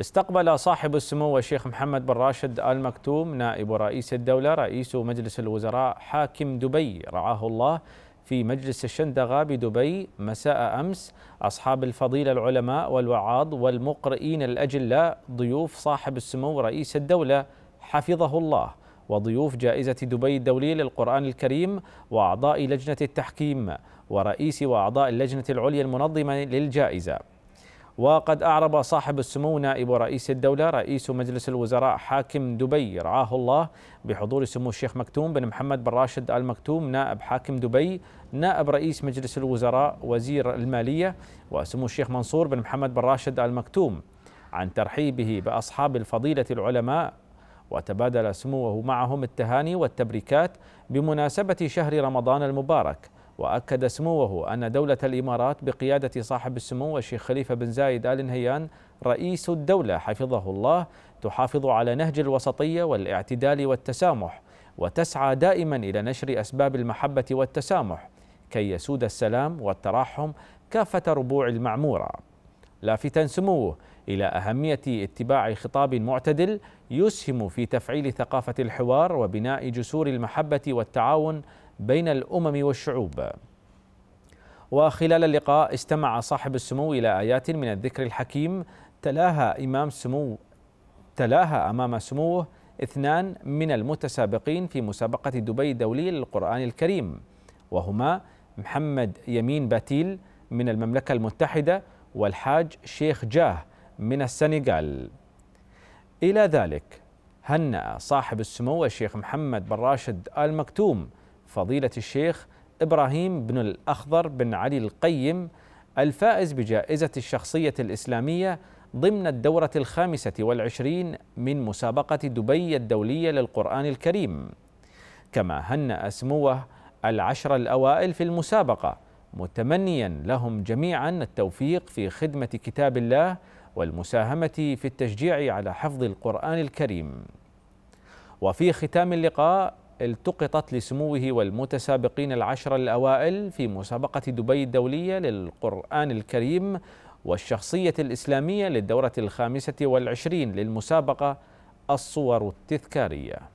استقبل صاحب السمو الشيخ محمد بن راشد آل مكتوم نائب رئيس الدولة رئيس مجلس الوزراء حاكم دبي رعاه الله في مجلس الشندغة بدبي مساء أمس أصحاب الفضيلة العلماء والوعاظ والمقرئين الأجلاء ضيوف صاحب السمو رئيس الدولة حفظه الله وضيوف جائزة دبي الدولية للقرآن الكريم وأعضاء لجنة التحكيم ورئيس وأعضاء اللجنة العليا المنظمة للجائزة وقد أعرب صاحب السمو نائب رئيس الدولة رئيس مجلس الوزراء حاكم دبي رعاه الله بحضور سمو الشيخ مكتوم بن محمد بن راشد آل مكتوم نائب حاكم دبي نائب رئيس مجلس الوزراء وزير المالية وسمو الشيخ منصور بن محمد بن راشد آل مكتوم عن ترحيبه بأصحاب الفضيلة العلماء وتبادل سموه معهم التهاني والتبريكات بمناسبة شهر رمضان المبارك وأكد سموه أن دولة الإمارات بقيادة صاحب السمو الشيخ خليفة بن زايد آل نهيان رئيس الدولة حفظه الله تحافظ على نهج الوسطية والاعتدال والتسامح وتسعى دائما إلى نشر أسباب المحبة والتسامح كي يسود السلام والتراحم كافة ربوع المعمورة لافتا سموه إلى أهمية اتباع خطاب معتدل يسهم في تفعيل ثقافة الحوار وبناء جسور المحبة والتعاون بين الأمم والشعوب وخلال اللقاء استمع صاحب السمو إلى آيات من الذكر الحكيم تلاها إمام سمو تلاها أمام سموه اثنان من المتسابقين في مسابقة دبي الدوليه للقرآن الكريم وهما محمد يمين باتيل من المملكة المتحدة والحاج شيخ جاه من السنغال إلى ذلك هنأ صاحب السمو الشيخ محمد بن راشد آل مكتوم فضيلة الشيخ إبراهيم بن الأخضر بن علي القيم الفائز بجائزة الشخصية الإسلامية ضمن الدورة الخامسة والعشرين من مسابقة دبي الدولية للقرآن الكريم كما هنأ سموه العشر الأوائل في المسابقة متمنيا لهم جميعا التوفيق في خدمة كتاب الله والمساهمة في التشجيع على حفظ القرآن الكريم وفي ختام اللقاء التقطت لسموه والمتسابقين العشر الأوائل في مسابقة دبي الدولية للقرآن الكريم والشخصية الإسلامية للدورة الخامسة والعشرين للمسابقة الصور التذكاريه